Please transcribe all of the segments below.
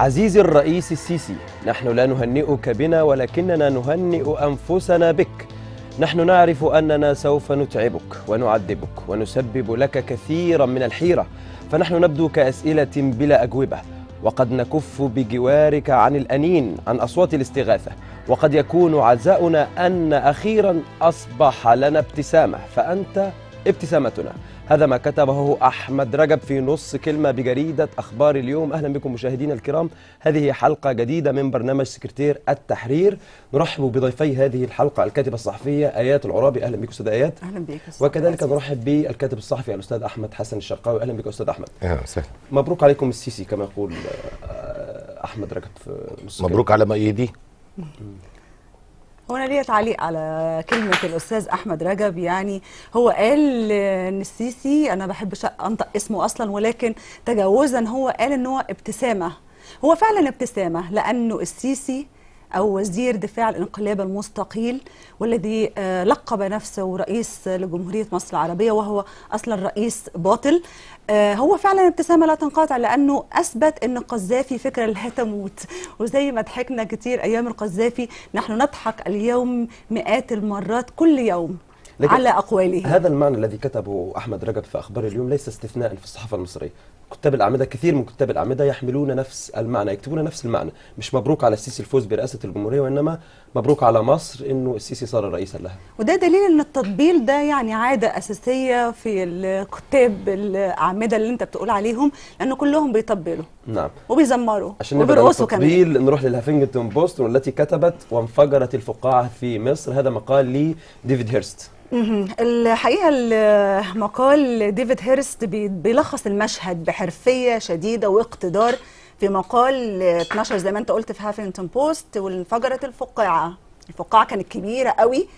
عزيزي الرئيس السيسي نحن لا نهنئك بنا ولكننا نهنئ أنفسنا بك نحن نعرف أننا سوف نتعبك ونعذبك ونسبب لك كثيرا من الحيرة فنحن نبدو كأسئلة بلا أجوبة وقد نكف بجوارك عن الأنين عن أصوات الاستغاثة وقد يكون عزاؤنا أن أخيرا أصبح لنا ابتسامة فأنت ابتسامتنا هذا ما كتبه أحمد رجب في نص كلمة بجريدة أخبار اليوم أهلا بكم مشاهدينا الكرام هذه حلقة جديدة من برنامج سكرتير التحرير نرحب بضيفي هذه الحلقة الكاتبة الصحفية آيات العرابي أهلا بك أستاذ آيات أهلا بك أستاذ وكذلك نرحب بالكاتب الصحفي الأستاذ أحمد حسن الشرقاوي أهلا بك أستاذ أحمد أهلا وسهلا مبروك عليكم السيسي كما يقول آه، أحمد رجب في نص مبروك كلمة. على مؤيديه وانا ليا تعليق على كلمه الاستاذ احمد رجب يعني هو قال ان السيسي انا بحب انطق اسمه اصلا ولكن تجاوزا هو قال ان هو ابتسامه هو فعلا ابتسامه لانه السيسي أو وزير دفاع الانقلاب المستقيل والذي آه، لقب نفسه رئيس لجمهورية مصر العربية وهو أصلا رئيس باطل آه، هو فعلا ابتسامة لا تنقطع لأنه أثبت أن القذافي فكرة لا تموت وزي ما ضحكنا كتير أيام القذافي نحن نضحك اليوم مئات المرات كل يوم على أقواله هذا المعنى الذي كتبه أحمد رجب في أخبار اليوم ليس استثناء في الصحافة المصرية كتاب الأعمدة كثير من كتاب الأعمدة يحملون نفس المعنى يكتبون نفس المعنى مش مبروك على السيسي الفوز برئاسة الجمهورية وإنما مبروك على مصر إنه السيسي صار رئيسا لها وده دليل إن التطبيل ده يعني عادة أساسية في الكتاب الأعمدة اللي أنت بتقول عليهم لأن كلهم بيطبلوا نعم وبيزمروا عشان وبيرقصوا كمان نروح للهافينجتون بوست والتي كتبت وانفجرت الفقاعة في مصر هذا مقال لديفيد هيرست الحقيقه المقال ديفيد هيرست بيلخص المشهد بحرفيه شديده واقتدار في مقال 12 زي ما انت قلت في هافينغتون بوست وانفجرت الفقاعه الفقاعه كانت كبيره قوي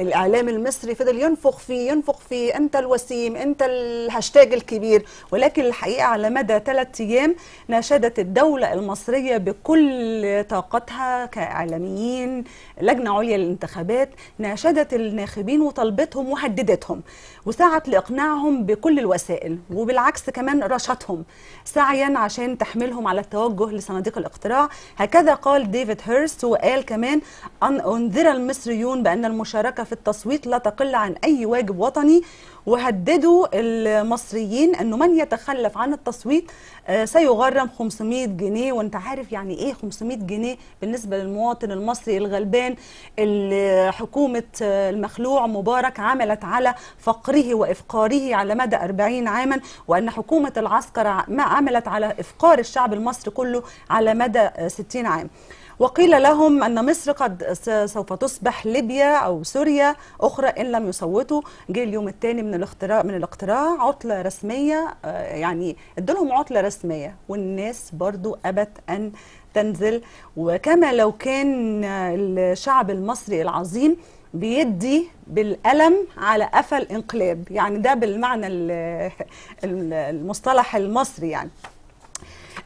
الاعلام المصري فضل ينفخ فيه ينفخ فيه انت الوسيم انت الهاشتاج الكبير ولكن الحقيقه على مدى ثلاث ايام ناشدت الدوله المصريه بكل طاقتها كاعلاميين لجنه عليا للانتخابات ناشدت الناخبين وطلبتهم وهددتهم وسعت لاقناعهم بكل الوسائل وبالعكس كمان رشتهم سعيا عشان تحملهم على التوجه لصناديق الاقتراع هكذا قال ديفيد هيرست وقال كمان ان انذر المصريون بان المشاركه في التصويت لا تقل عن أي واجب وطني وهددوا المصريين أنه من يتخلف عن التصويت آه، سيغرم 500 جنيه وانت عارف يعني ايه 500 جنيه بالنسبة للمواطن المصري الغلبان اللي حكومة آه، المخلوع مبارك عملت على فقره وإفقاره على مدى 40 عاما وأن حكومة العسكر ما عملت على إفقار الشعب المصري كله على مدى 60 آه، عام وقيل لهم أن مصر قد سوف تصبح ليبيا أو سوريا أخرى إن لم يصوتوا جه اليوم الثاني من الاقتراع من الاقتراع عطلة رسمية آه، يعني ادولهم عطلة رسمية والناس برضو أبت أن تنزل وكما لو كان الشعب المصري العظيم بيدي بالألم على قفا الانقلاب يعني ده بالمعنى المصطلح المصري يعني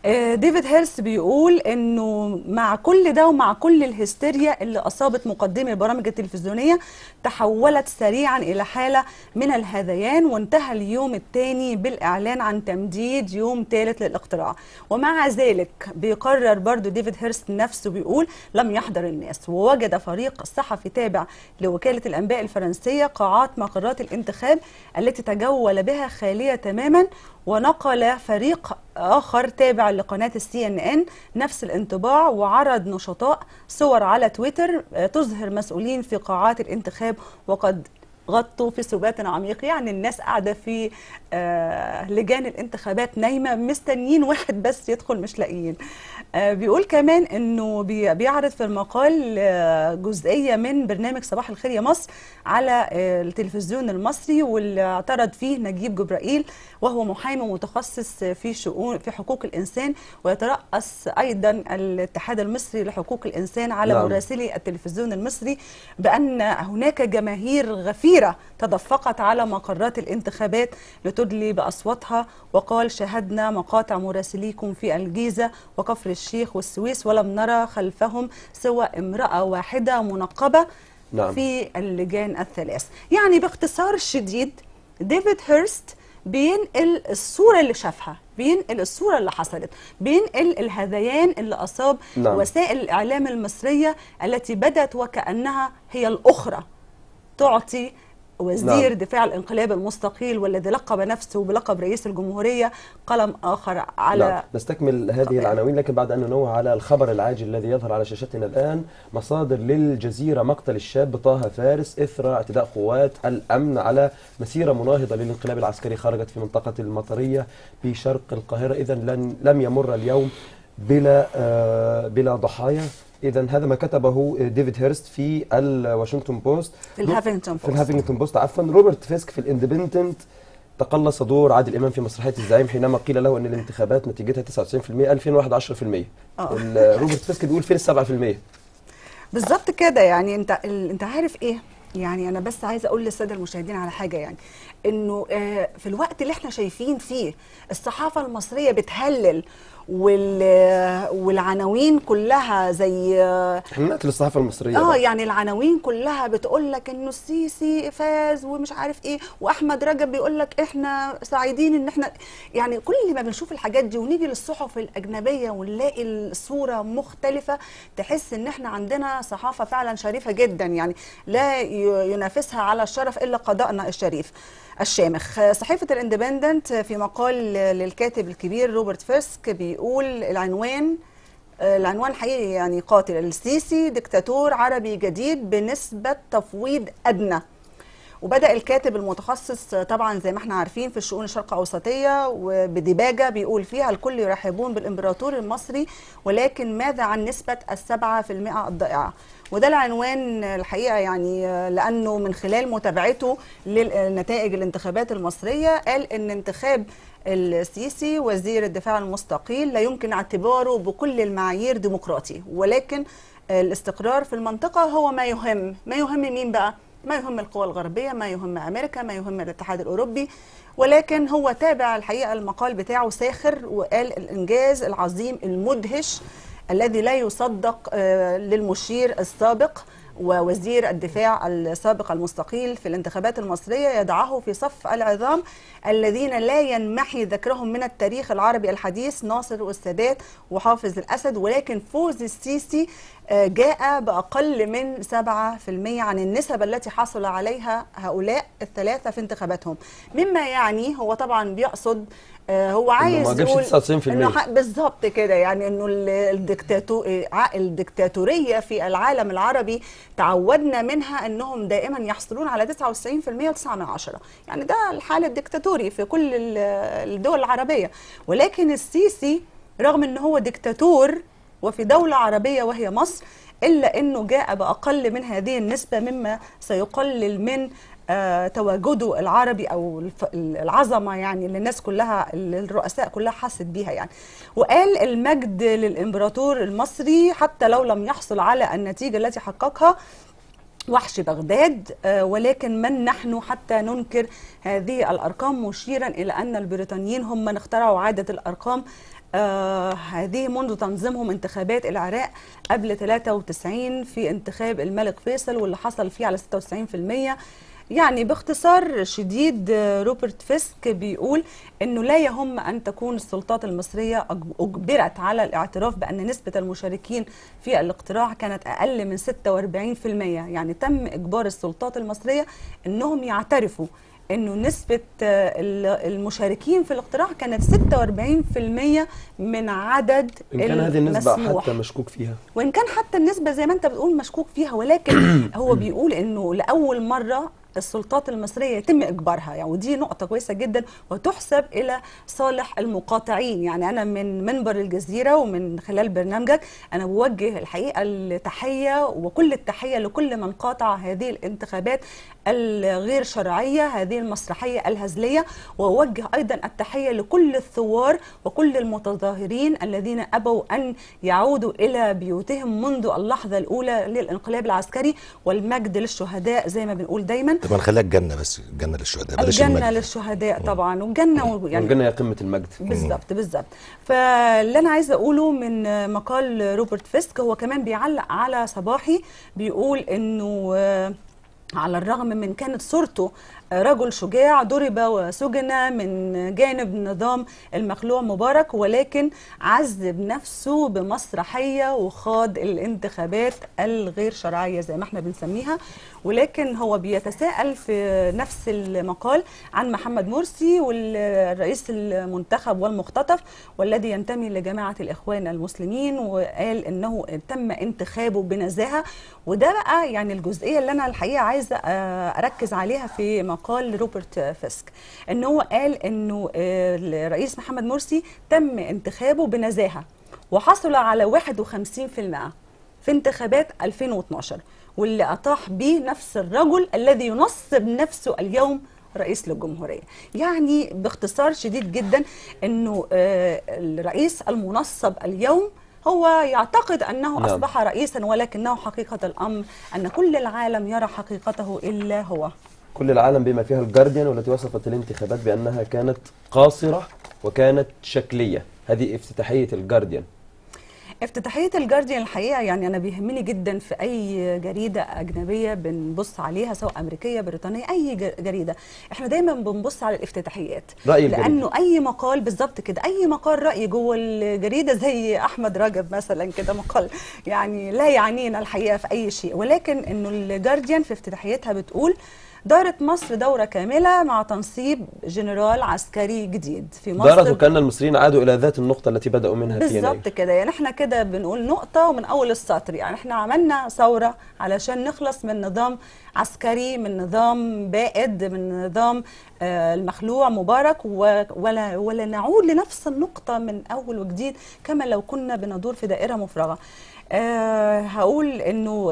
آه، ديفيد هيرس بيقول انه مع كل ده ومع كل الهستيريا اللي اصابت مقدمي البرامج التلفزيونيه تحولت سريعا الى حاله من الهذيان وانتهى اليوم الثاني بالاعلان عن تمديد يوم ثالث للاقتراع ومع ذلك بيقرر برضو ديفيد هيرس نفسه بيقول لم يحضر الناس ووجد فريق صحفي تابع لوكاله الانباء الفرنسيه قاعات مقرات الانتخاب التي تجول بها خاليه تماما ونقل فريق آخر تابع لقناة السي ان ان نفس الانطباع وعرض نشطاء صور على تويتر آه، تظهر مسؤولين في قاعات الانتخاب وقد غطوا في سبات عميق يعني الناس قاعدة في آه، لجان الانتخابات نايمة مستنيين واحد بس يدخل مش لاقيين آه، بيقول كمان انه بيعرض في المقال آه، جزئيه من برنامج صباح الخير يا مصر على التلفزيون المصري واللي اعترض فيه نجيب جبرائيل وهو محامي متخصص في شؤون في حقوق الانسان ويترأس ايضا الاتحاد المصري لحقوق الانسان على نعم. مراسلي التلفزيون المصري بان هناك جماهير غفيره كثيرة تدفقت على مقرات الانتخابات لتدلي بأصواتها وقال شاهدنا مقاطع مراسليكم في الجيزة وكفر الشيخ والسويس ولم نرى خلفهم سوى امرأة واحدة منقبة نعم. في اللجان الثلاث يعني باختصار شديد ديفيد هيرست بينقل الصورة اللي شافها بينقل الصورة اللي حصلت بينقل الهذيان اللي أصاب نعم. وسائل الإعلام المصرية التي بدت وكأنها هي الأخرى تعطي وزير لا. نعم. دفاع الانقلاب المستقيل والذي لقب نفسه بلقب رئيس الجمهورية قلم آخر على نعم. نستكمل هذه آه. العناوين لكن بعد أن ننوه على الخبر العاجل الذي يظهر على شاشتنا الآن مصادر للجزيرة مقتل الشاب طه فارس إثر اعتداء قوات الأمن على مسيرة مناهضة للانقلاب العسكري خرجت في منطقة المطرية بشرق القاهرة إذا لم يمر اليوم بلا آه، بلا ضحايا اذا هذا ما كتبه آه, ديفيد هيرست في الواشنطن بوست في الهافينغتون بوست في الهافينغتون بوست عفوا روبرت فيسك في الاندبندنت تقلص دور عادل امام في مسرحيه الزعيم حينما قيل له ان الانتخابات نتيجتها 99% 2001 10% روبرت فيسك بيقول فين ال 7% بالظبط كده يعني انت انت عارف ايه يعني انا بس عايزه اقول للساده المشاهدين على حاجه يعني انه آه, في الوقت اللي احنا شايفين فيه الصحافه المصريه بتهلل والعناوين كلها زي حملات الصحافه المصريه اه يعني العناوين كلها بتقول لك انه السيسي فاز ومش عارف ايه واحمد رجب بيقول لك احنا سعيدين ان احنا يعني كل ما بنشوف الحاجات دي ونيجي للصحف الاجنبيه ونلاقي الصوره مختلفه تحس ان احنا عندنا صحافه فعلا شريفه جدا يعني لا ينافسها على الشرف الا قضائنا الشريف الشامخ صحيفه الاندبندنت في مقال للكاتب الكبير روبرت فيسك بي بيقول العنوان آه، العنوان حقيقي يعني قاتل السيسي دكتاتور عربي جديد بنسبة تفويض أدنى وبدأ الكاتب المتخصص طبعا زي ما احنا عارفين في الشؤون الشرق أوسطية وبديباجة بيقول فيها الكل يرحبون بالإمبراطور المصري ولكن ماذا عن نسبة السبعة في المئة الضائعة وده العنوان الحقيقة يعني آه، لأنه من خلال متابعته لنتائج الانتخابات المصرية قال أن انتخاب السيسي وزير الدفاع المستقيل لا يمكن اعتباره بكل المعايير ديمقراطي ولكن الاستقرار في المنطقة هو ما يهم ما يهم مين بقى؟ ما يهم القوى الغربية ما يهم أمريكا ما يهم الاتحاد الأوروبي ولكن هو تابع الحقيقة المقال بتاعه ساخر وقال الإنجاز العظيم المدهش الذي لا يصدق آه، للمشير السابق ووزير الدفاع السابق المستقيل في الانتخابات المصرية يدعه في صف العظام الذين لا ينمحي ذكرهم من التاريخ العربي الحديث ناصر والسادات وحافظ الأسد ولكن فوز السيسي جاء بأقل من 7% عن النسب التي حصل عليها هؤلاء الثلاثة في انتخاباتهم مما يعني هو طبعا بيقصد آه، هو عايز ما انه بالظبط كده يعني انه الدكتاتو الدكتاتوريه في العالم العربي تعودنا منها انهم دائما يحصلون على 99% و9 من عشرة يعني ده الحال الدكتاتوري في كل الدول العربيه ولكن السيسي رغم ان هو دكتاتور وفي دولة عربية وهي مصر إلا أنه جاء بأقل من هذه النسبة مما سيقلل من آه، تواجده العربي او العظمه يعني اللي الناس كلها الرؤساء كلها حست بيها يعني وقال المجد للامبراطور المصري حتى لو لم يحصل على النتيجه التي حققها وحش بغداد آه، ولكن من نحن حتى ننكر هذه الارقام مشيرا الى ان البريطانيين هم من اخترعوا عاده الارقام آه هذه منذ تنظيمهم انتخابات العراق قبل 93 في انتخاب الملك فيصل واللي حصل فيه على 96% يعني باختصار شديد آه، روبرت فيسك بيقول انه لا يهم ان تكون السلطات المصريه اجبرت على الاعتراف بان نسبه المشاركين في الاقتراع كانت اقل من 46% يعني تم اجبار السلطات المصريه انهم يعترفوا انه نسبه آه، المشاركين في الاقتراع كانت 46% من عدد إن كان هذه النسبة المسموح. حتى مشكوك فيها وإن كان حتى النسبة زي ما أنت بتقول مشكوك فيها ولكن هو بيقول إنه لأول مرة السلطات المصريه يتم اجبارها يعني ودي نقطه كويسه جدا وتحسب الى صالح المقاطعين يعني انا من منبر الجزيره ومن خلال برنامجك انا بوجه الحقيقه التحيه وكل التحيه لكل من قاطع هذه الانتخابات الغير شرعيه هذه المسرحيه الهزليه واوجه ايضا التحيه لكل الثوار وكل المتظاهرين الذين ابوا ان يعودوا الى بيوتهم منذ اللحظه الاولى للانقلاب العسكري والمجد للشهداء زي ما بنقول دايما طب نخليها الجنه بس الجنه للشهداء بلاش الجنه المجد. للشهداء طبعا والجنه يعني الجنه هي قمه المجد بالظبط بالظبط فاللي انا عايزه اقوله من مقال روبرت فيسك هو كمان بيعلق على صباحي بيقول انه آه، على الرغم من كانت صورته رجل شجاع ضرب وسجن من جانب نظام المخلوع مبارك ولكن عذب نفسه بمسرحية وخاض الانتخابات الغير شرعية زي ما احنا بنسميها ولكن هو بيتساءل في نفس المقال عن محمد مرسي والرئيس المنتخب والمختطف والذي ينتمي لجماعة الإخوان المسلمين وقال إنه تم انتخابه بنزاهة وده بقى يعني الجزئية اللي أنا الحقيقة عايزة أركز عليها في مقال مقال لروبرت فيسك ان هو قال انه آه، الرئيس محمد مرسي تم انتخابه بنزاهه وحصل على 51% في انتخابات 2012 واللي أطاح به نفس الرجل الذي ينصب نفسه اليوم رئيس للجمهورية يعني باختصار شديد جدا أنه آه، الرئيس المنصب اليوم هو يعتقد أنه نعم. أصبح رئيسا ولكنه حقيقة الأمر أن كل العالم يرى حقيقته إلا هو كل العالم بما فيها الجارديان والتي وصفت الانتخابات بأنها كانت قاصرة وكانت شكلية هذه افتتاحية الجارديان افتتاحية الجارديان الحقيقة يعني أنا بيهمني جدا في أي جريدة أجنبية بنبص عليها سواء أمريكية بريطانية أي جريدة إحنا دايما بنبص على الافتتاحيات رأي الجريدة. لأنه أي مقال بالظبط كده أي مقال رأي جوه الجريدة زي أحمد رجب مثلا كده مقال يعني لا يعنينا الحقيقة في أي شيء ولكن إنه الجارديان في افتتاحيتها بتقول دارت مصر دورة كاملة مع تنصيب جنرال عسكري جديد في مصر دارت وكأن المصريين عادوا إلى ذات النقطة التي بدأوا منها في بالظبط كده يعني احنا كده بنقول نقطة ومن أول السطر يعني احنا عملنا ثورة علشان نخلص من نظام عسكري من نظام بائد من نظام آه، المخلوع مبارك ولا ولا نعود لنفس النقطة من أول وجديد كما لو كنا بندور في دائرة مفرغة أه هقول انه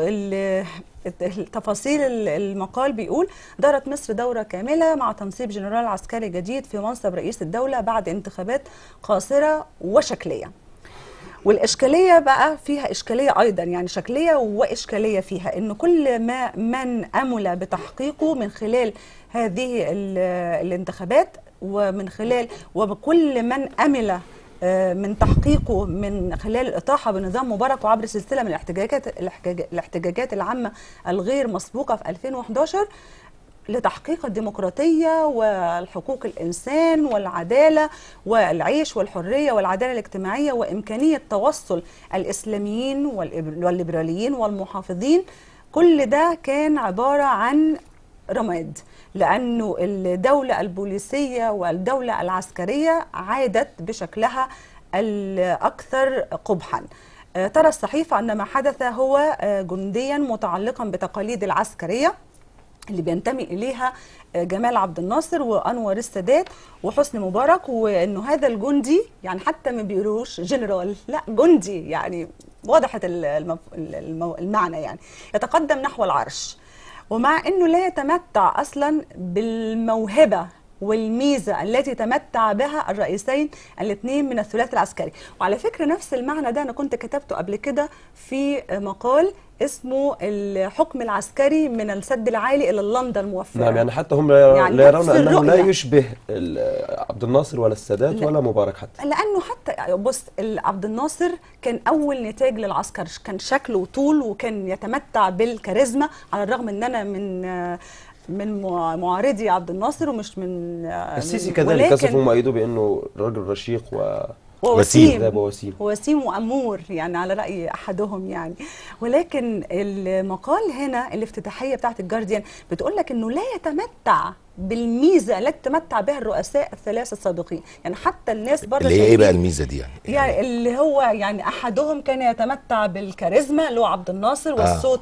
تفاصيل المقال بيقول دارت مصر دورة كاملة مع تنصيب جنرال عسكري جديد في منصب رئيس الدولة بعد انتخابات قاصرة وشكلية والاشكاليه بقى فيها اشكاليه ايضا يعني شكليه واشكاليه فيها ان كل ما من امل بتحقيقه من خلال هذه الانتخابات ومن خلال وبكل من امل آه، من تحقيقه من خلال الإطاحة بنظام مبارك وعبر سلسلة من الاحتجاجات الاحتجاجات العامة الغير مسبوقة في 2011 لتحقيق الديمقراطية والحقوق الإنسان والعدالة والعيش والحرية والعدالة الاجتماعية وإمكانية توصل الإسلاميين والليبراليين والمحافظين كل ده كان عبارة عن رماد لأنه الدولة البوليسية والدولة العسكرية عادت بشكلها الأكثر قبحاً آه، ترى الصحيفة أن ما حدث هو آه، جنديا متعلقا بتقاليد العسكرية اللي بينتمي إليها آه، جمال عبد الناصر وأنور السادات وحسني مبارك وأنه هذا الجندي يعني حتى ما بيقولوش جنرال لا جندي يعني وضحت المعنى يعني يتقدم نحو العرش ومع انه لا يتمتع اصلا بالموهبه والميزة التي تمتع بها الرئيسين الاثنين من الثلاثي العسكري وعلى فكرة نفس المعنى ده أنا كنت كتبته قبل كده في مقال اسمه الحكم العسكري من السد العالي الى اللندن الموفره نعم يعني حتى هم لا يعني يرون انه لا يشبه عبد الناصر ولا السادات لا. ولا مبارك حتى لانه حتى بص عبد الناصر كان اول نتاج للعسكر كان شكله وطول وكان يتمتع بالكاريزما على الرغم ان انا من من معارضي عبد الناصر ومش من آه، السيسي كذلك كسفوا مؤيدوه بانه رجل رشيق و ووسيم وسيم وسيم وامور يعني على راي احدهم يعني ولكن المقال هنا الافتتاحيه بتاعت الجارديان بتقول لك انه لا يتمتع بالميزه التي تمتع بها الرؤساء الثلاثه السابقين يعني حتى الناس بره اللي هي ايه بقى الميزه دي يعني, يعني, يعني اللي هو يعني احدهم كان يتمتع بالكاريزما اللي هو عبد الناصر آه. والصوت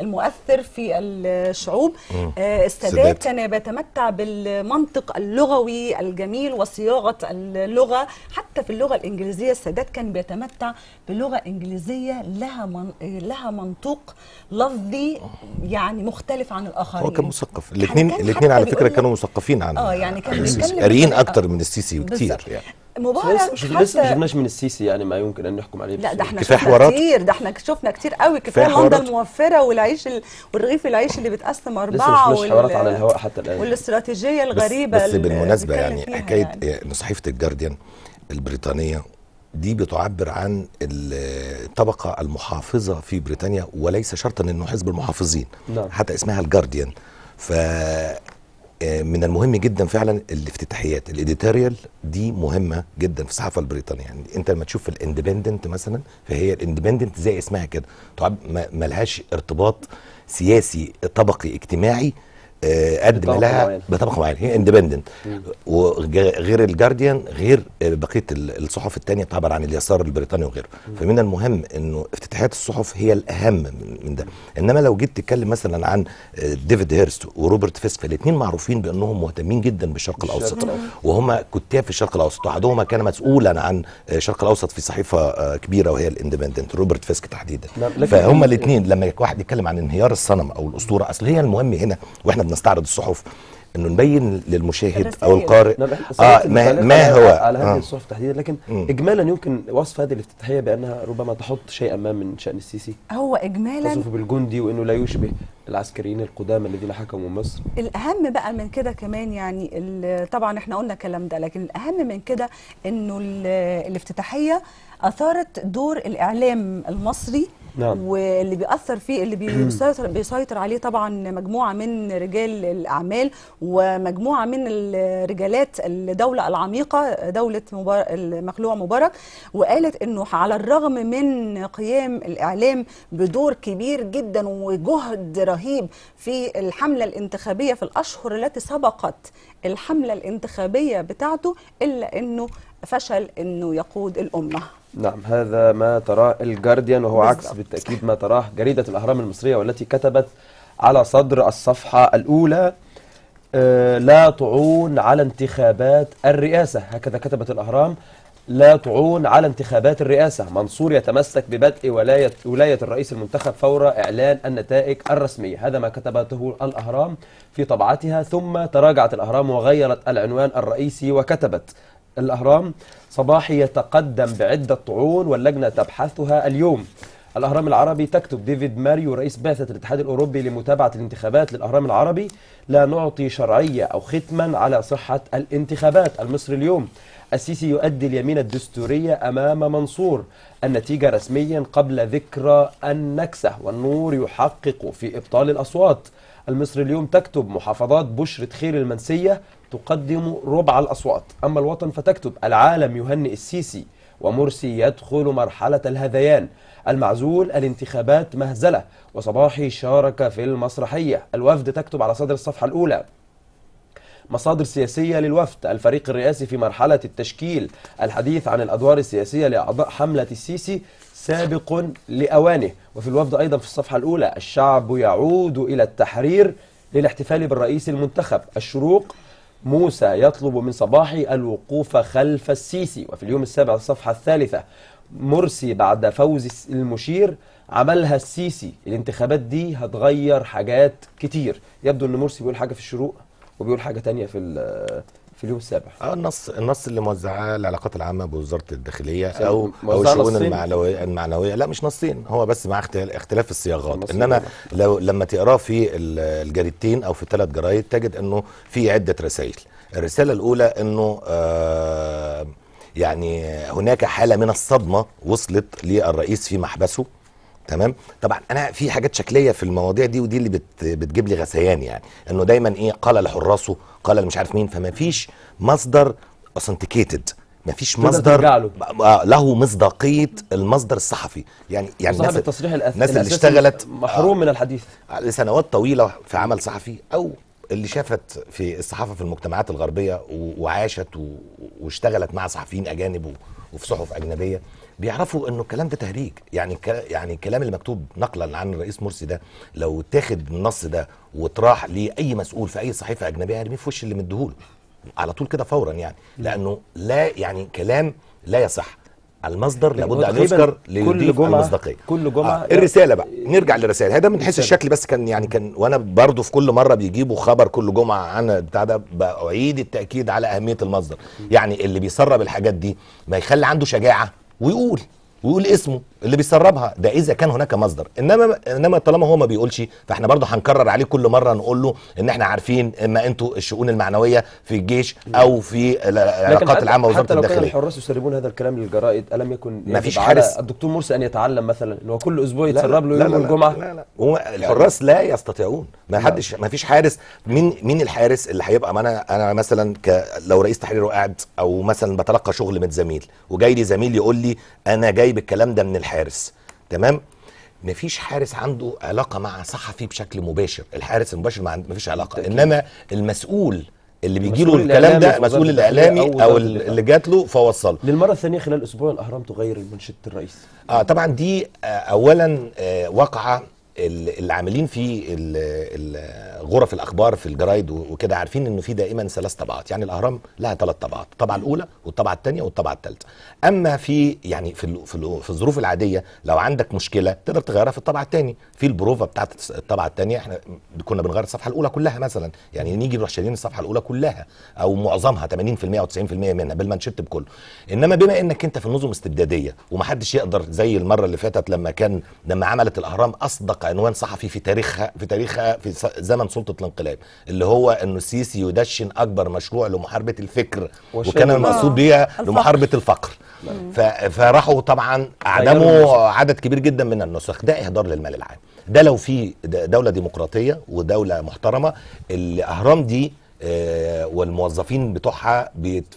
المؤثر في الشعوب آه السادات كان يتمتع بالمنطق اللغوي الجميل وصياغه اللغه حتى في اللغه الانجليزيه السادات كان بيتمتع بلغه انجليزيه لها من لها منطوق لفظي يعني مختلف عن الاخرين هو كان مثقف الاثنين يعني الاثنين على فكره كانوا مثقفين عن اه يعني كانوا قاريين اكتر من السيسي بكتير يعني مبارك مش لسه ما جبناش من السيسي يعني ما يمكن ان نحكم عليه لا ده احنا كفاح شفنا كتير ده احنا شفنا كتير قوي كفايه المنضه الموفره والعيش ال... والرغيف العيش اللي بيتقسم اربعه لسه مش وال... على الهواء حتى الان والاستراتيجيه الغريبه بس, بس بالمناسبه يعني حكايه يعني. إيه، صحيفه الجارديان البريطانيه دي بتعبر عن الطبقه المحافظه في بريطانيا وليس شرطا انه حزب المحافظين لا. نعم. حتى اسمها الجارديان ف آه، من المهم جدا فعلا الافتتاحيات الاديتوريال دي مهمه جدا في الصحافه البريطانيه يعني انت لما تشوف الاندبندنت مثلا فهي الاندبندنت زي اسمها كده طبعا ملهاش ارتباط سياسي طبقي اجتماعي آه، قدم لها بطبقه معينه هي اندبندنت وغير الجارديان غير بقيه الصحف الثانيه تعبر عن اليسار البريطاني وغيره فمن المهم انه افتتاحات الصحف هي الاهم من ده انما لو جيت تتكلم مثلا عن آه، ديفيد هيرست وروبرت فيسك فالاثنين معروفين بانهم مهتمين جدا بالشرق الاوسط وهم كتاب في الشرق الاوسط احدهما كان مسؤولا عن الشرق آه، الاوسط في صحيفه كبيره وهي الاندبندنت روبرت فيسك تحديدا فهم الاثنين لما واحد يتكلم عن انهيار الصنم او الاسطوره اصل هي المهم هنا واحنا بنستعرض الصحف انه نبين للمشاهد او القارئ اه ما, ما هو على هذه آه. الصحف تحديدا لكن مم. اجمالا يمكن وصف هذه الافتتاحيه بانها ربما تحط شيئا ما من شان السيسي هو اجمالا وصفه بالجندي وانه لا يشبه العسكريين القدامى الذين حكموا مصر الاهم بقى من كده كمان يعني طبعا احنا قلنا الكلام ده لكن الاهم من كده انه الافتتاحيه اثارت دور الاعلام المصري نعم. واللي بيأثر فيه اللي بيسيطر بيسيطر عليه طبعا مجموعة من رجال الأعمال ومجموعة من الرجالات الدولة العميقة دولة مبار... المخلوع مبارك وقالت إنه على الرغم من قيام الإعلام بدور كبير جدا وجهد رهيب في الحملة الانتخابية في الأشهر التي سبقت الحملة الانتخابية بتاعته إلا إنه فشل إنه يقود الأمة نعم هذا ما تراه الجارديان وهو بالزبط. عكس بالتأكيد ما تراه جريدة الأهرام المصرية والتي كتبت على صدر الصفحة الأولى آه لا تعون على انتخابات الرئاسة هكذا كتبت الأهرام لا تعون على انتخابات الرئاسة منصور يتمسك ببدء ولاية, ولاية الرئيس المنتخب فور إعلان النتائج الرسمية هذا ما كتبته الأهرام في طبعتها ثم تراجعت الأهرام وغيرت العنوان الرئيسي وكتبت الأهرام صباحي يتقدم بعدة طعون واللجنة تبحثها اليوم الأهرام العربي تكتب ديفيد ماريو رئيس بعثة الاتحاد الأوروبي لمتابعة الانتخابات للأهرام العربي لا نعطي شرعية أو ختما على صحة الانتخابات المصري اليوم السيسي يؤدي اليمين الدستورية أمام منصور النتيجة رسميا قبل ذكرى النكسة والنور يحقق في إبطال الأصوات المصري اليوم تكتب محافظات بشرة خير المنسية تقدم ربع الأصوات أما الوطن فتكتب العالم يهنئ السيسي ومرسي يدخل مرحلة الهذيان المعزول الانتخابات مهزلة وصباحي شارك في المسرحية الوفد تكتب على صدر الصفحة الأولى مصادر سياسية للوفد الفريق الرئاسي في مرحلة التشكيل الحديث عن الأدوار السياسية لأعضاء حملة السيسي سابق لأوانه وفي الوفد أيضا في الصفحة الأولى الشعب يعود إلى التحرير للاحتفال بالرئيس المنتخب الشروق موسى يطلب من صباحي الوقوف خلف السيسي وفي اليوم السابع الصفحة الثالثة مرسي بعد فوز المشير عملها السيسي الانتخابات دي هتغير حاجات كتير يبدو ان مرسي بيقول حاجة في الشروق وبيقول حاجة تانية في في اليوم السابع اه النص النص اللي موزعاه العلاقات العامه بوزاره الداخليه او او الشؤون المعنويه المعنويه لا مش نصين هو بس مع اختلاف الصياغات انما لو لما تقراه في الجريدتين او في ثلاث جرايد تجد انه في عده رسائل الرساله الاولى انه آه يعني هناك حاله من الصدمه وصلت للرئيس في محبسه تمام طبعا انا في حاجات شكليه في المواضيع دي ودي اللي بت بتجيب لي غثيان يعني انه دايما ايه قال لحراسه قال مش عارف مين فما فيش مصدر اوثنتيكيتد ما فيش مصدر آه، له مصداقيه المصدر الصحفي يعني يعني صاحب التصريح الأث... الناس اللي اشتغلت محروم آه، من الحديث لسنوات طويله في عمل صحفي او اللي شافت في الصحافه في المجتمعات الغربيه وعاشت واشتغلت مع صحفيين اجانب وفي صحف اجنبيه بيعرفوا انه الكلام ده تهريج يعني ك... يعني الكلام اللي مكتوب نقلا عن الرئيس مرسي ده لو اتاخد النص ده واتراح لاي مسؤول في اي صحيفه اجنبيه هيرميه يعني في وش اللي مديهوله على طول كده فورا يعني لانه لا يعني كلام لا يصح المصدر يعني لابد ان يذكر جمعة المصداقيه كل جمعه آه. الرساله بقى نرجع للرسائل هذا من حيث الشكل بس كان يعني كان وانا برضو في كل مره بيجيبوا خبر كل جمعه عن بتاع ده بعيد التاكيد على اهميه المصدر يعني اللي بيسرب الحاجات دي ما يخلي عنده شجاعه ويقول ويقول اسمه اللي بيسربها ده اذا كان هناك مصدر انما انما طالما هو ما بيقولش فاحنا برضه هنكرر عليه كل مره نقول له ان احنا عارفين اما انتوا الشؤون المعنويه في الجيش او في العلاقات العامه وزاره الداخليه حتى لو كان الحراس يسربون هذا الكلام للجرائد الم يكن ما فيش حارس الدكتور مرسي ان يتعلم مثلا ان هو كل اسبوع يتسرب له يوم الجمعه لا لا لا الحراس لا يستطيعون ما حدش ما فيش حارس مين مين الحارس اللي هيبقى ما انا انا مثلا ك لو رئيس تحرير وقعد او مثلا بتلقى شغل من زميل وجاي لي زميل يقول لي انا جاي بالكلام طيب ده من الحارس تمام مفيش حارس عنده علاقه مع صحفي بشكل مباشر الحارس المباشر ما مفيش علاقه تأكيد. انما المسؤول اللي بيجي له الكلام ده مسؤول الاعلامي او, أو اللي جات له فوصله للمره الثانيه خلال اسبوع الاهرام تغير المنشد الرئيسي اه طبعا دي آه اولا آه واقعه اللي عاملين في غرف الاخبار في الجرايد وكده عارفين انه في دائما ثلاث طبعات يعني الاهرام لها ثلاث طبعات الطبعه الاولى والطبعه الثانيه والطبعه الثالثه اما في يعني في في الظروف العاديه لو عندك مشكله تقدر تغيرها في الطبعه الثانيه في البروفا بتاعت الطبعه الثانيه احنا كنا بنغير الصفحه الاولى كلها مثلا يعني نيجي نروح شايلين الصفحه الاولى كلها او معظمها 80% او 90% منها بالمانشيت بكله انما بما انك انت في النظم استبداديه ومحدش يقدر زي المره اللي فاتت لما كان لما عملت الاهرام اصدق عنوان صحفي في تاريخها في تاريخها في زمن سلطه الانقلاب اللي هو انه السيسي يدشن اكبر مشروع لمحاربه الفكر وكان المقصود بيها لمحاربه الفقر نعم. فراحوا طبعا اعدموا عدد كبير جدا من النسخ ده اهدار للمال العام ده لو في دوله ديمقراطيه ودوله محترمه الاهرام دي آه، والموظفين بتوعها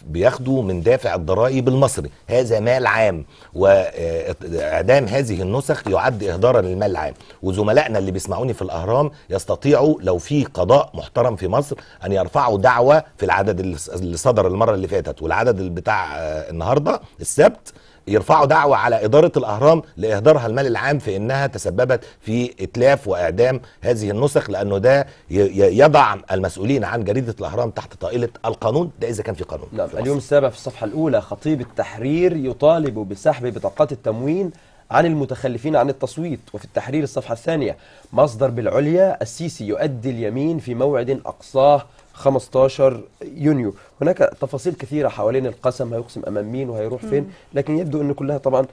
بياخدوا من دافع الضرائب المصري هذا مال عام واعدام هذه النسخ يعد اهدارا للمال العام وزملائنا اللي بيسمعوني في الاهرام يستطيعوا لو في قضاء محترم في مصر ان يرفعوا دعوه في العدد اللي صدر المره اللي فاتت والعدد بتاع آه، النهارده السبت يرفعوا دعوة على إدارة الأهرام لإهدارها المال العام في إنها تسببت في إتلاف وإعدام هذه النسخ لأنه ده يضع المسؤولين عن جريدة الأهرام تحت طائلة القانون ده إذا كان في قانون نعم في اليوم السابع في الصفحة الأولى خطيب التحرير يطالب بسحب بطاقات التموين عن المتخلفين عن التصويت وفي التحرير الصفحة الثانية مصدر بالعليا السيسي يؤدي اليمين في موعد أقصاه 15 يونيو هناك تفاصيل كثيرة حوالين القسم هيقسم أمام مين وهيروح فين لكن يبدو أن كلها طبعا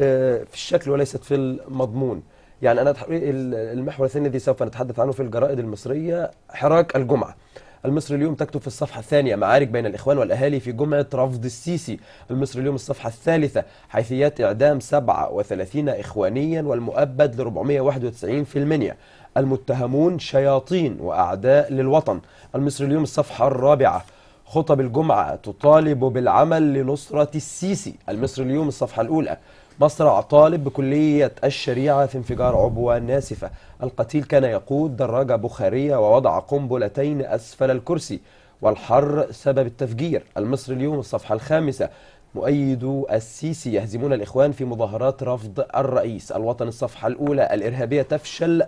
آه، في الشكل وليست في المضمون يعني أنا المحور الثاني الذي سوف نتحدث عنه في الجرائد المصرية حراك الجمعة المصري اليوم تكتب في الصفحة الثانية معارك بين الإخوان والأهالي في جمعة رفض السيسي المصري اليوم الصفحة الثالثة حيثيات إعدام 37 إخوانيا والمؤبد ل 491 في المنيا المتهمون شياطين وأعداء للوطن المصري اليوم الصفحة الرابعة خطب الجمعة تطالب بالعمل لنصرة السيسي المصري اليوم الصفحة الأولى مصرع طالب بكلية الشريعة في انفجار عبوة ناسفة القتيل كان يقود دراجة بخارية ووضع قنبلتين أسفل الكرسي والحر سبب التفجير المصري اليوم الصفحة الخامسة مؤيدو السيسي يهزمون الإخوان في مظاهرات رفض الرئيس الوطن الصفحة الأولى الإرهابية تفشل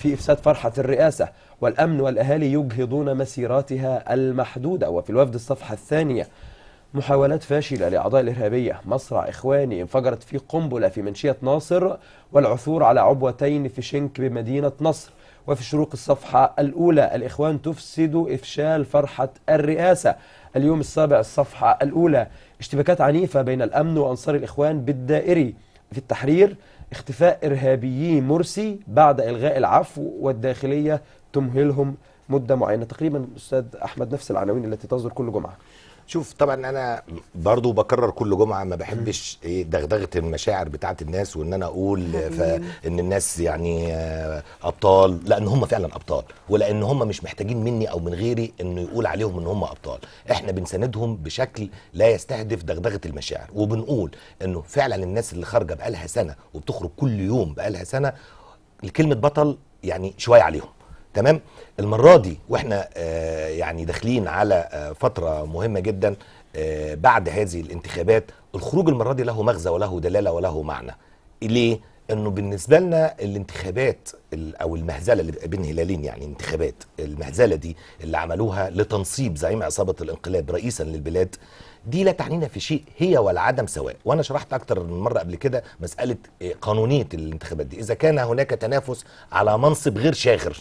في إفساد فرحة الرئاسة والأمن والأهالي يجهضون مسيراتها المحدودة وفي الوفد الصفحة الثانية محاولات فاشلة لأعضاء الإرهابية مصرع إخواني انفجرت في قنبلة في منشية ناصر والعثور على عبوتين في شنك بمدينة نصر وفي شروق الصفحة الأولى الإخوان تفسد إفشال فرحة الرئاسة اليوم السابع الصفحة الأولى اشتباكات عنيفة بين الأمن وأنصار الإخوان بالدائري في التحرير اختفاء إرهابيي مرسي بعد إلغاء العفو والداخلية تمهلهم مده معينه تقريبا استاذ احمد نفس العناوين التي تصدر كل جمعه شوف طبعا انا برضو بكرر كل جمعه ما بحبش ايه دغدغه المشاعر بتاعه الناس وان انا اقول ان الناس يعني آه، ابطال لان هم فعلا ابطال ولان هم مش محتاجين مني او من غيري انه يقول عليهم ان هم ابطال احنا بنساندهم بشكل لا يستهدف دغدغه المشاعر وبنقول انه فعلا الناس اللي خارجه بقالها سنه وبتخرج كل يوم بقالها سنه كلمه بطل يعني شويه عليهم تمام المره دي واحنا آه، يعني داخلين على آه، فتره مهمه جدا آه، بعد هذه الانتخابات الخروج المره دي له مغزى وله دلاله وله معنى ليه انه بالنسبه لنا الانتخابات او المهزله اللي بين هلالين يعني انتخابات المهزله دي اللي عملوها لتنصيب زعيم عصابه الانقلاب رئيسا للبلاد دي لا تعنينا في شيء هي والعدم سواء وانا شرحت اكتر من مره قبل كده مساله قانونيه الانتخابات دي اذا كان هناك تنافس على منصب غير شاغر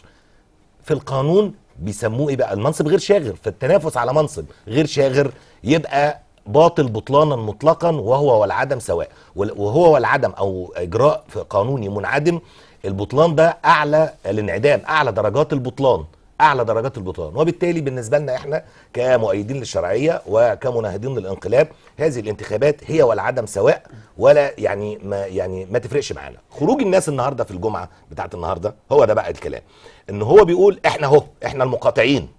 في القانون بيسموه ايه بقى المنصب غير شاغر فالتنافس على منصب غير شاغر يبقى باطل بطلانا مطلقا وهو والعدم سواء وهو والعدم او اجراء قانوني منعدم البطلان ده اعلى الانعدام اعلى درجات البطلان اعلى درجات البطلان وبالتالي بالنسبه لنا احنا كمؤيدين للشرعيه وكمناهضين للانقلاب هذه الانتخابات هي والعدم سواء ولا يعني ما يعني ما تفرقش معانا خروج الناس النهارده في الجمعه بتاعه النهارده هو ده بقى الكلام ان هو بيقول احنا اهو احنا المقاطعين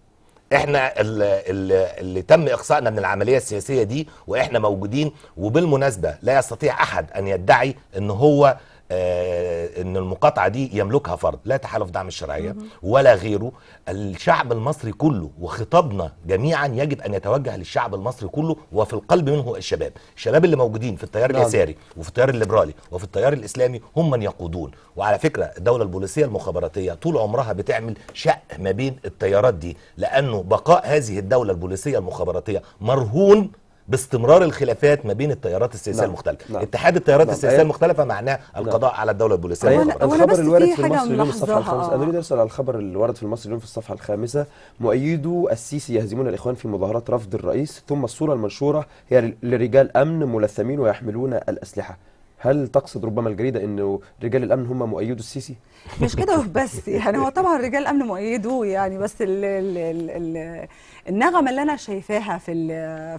احنا اللي, اللي تم اقصائنا من العمليه السياسيه دي واحنا موجودين وبالمناسبه لا يستطيع احد ان يدعي ان هو آه، ان المقاطعه دي يملكها فرد لا تحالف دعم الشرعيه ولا غيره الشعب المصري كله وخطابنا جميعا يجب ان يتوجه للشعب المصري كله وفي القلب منه الشباب الشباب اللي موجودين في التيار نعم. اليساري وفي التيار الليبرالي وفي التيار الاسلامي هم من يقودون وعلى فكره الدوله البوليسيه المخابراتيه طول عمرها بتعمل شق ما بين التيارات دي لانه بقاء هذه الدوله البوليسيه المخابراتيه مرهون باستمرار الخلافات ما بين التيارات السياسيه نعم. المختلفه نعم. اتحاد التيارات نعم. السياسيه أيوة. المختلفه معناه نعم. القضاء نعم. على الدوله البوليسيه نعم. الخبر الوارد في المصري اليوم الصفحه الخامسه انا اريد ارسل على الخبر الوارد في المصري اليوم في الصفحه الخامسه مؤيدو السيسي يهزمون الاخوان في مظاهرات رفض الرئيس ثم الصوره المنشوره هي لرجال امن ملثمين ويحملون الاسلحه هل تقصد ربما الجريده انه رجال الامن هم مؤيدو السيسي؟ مش كده بس يعني هو طبعا رجال الامن مؤيدوه يعني بس الـ الـ الـ الـ النغمه اللي انا شايفاها في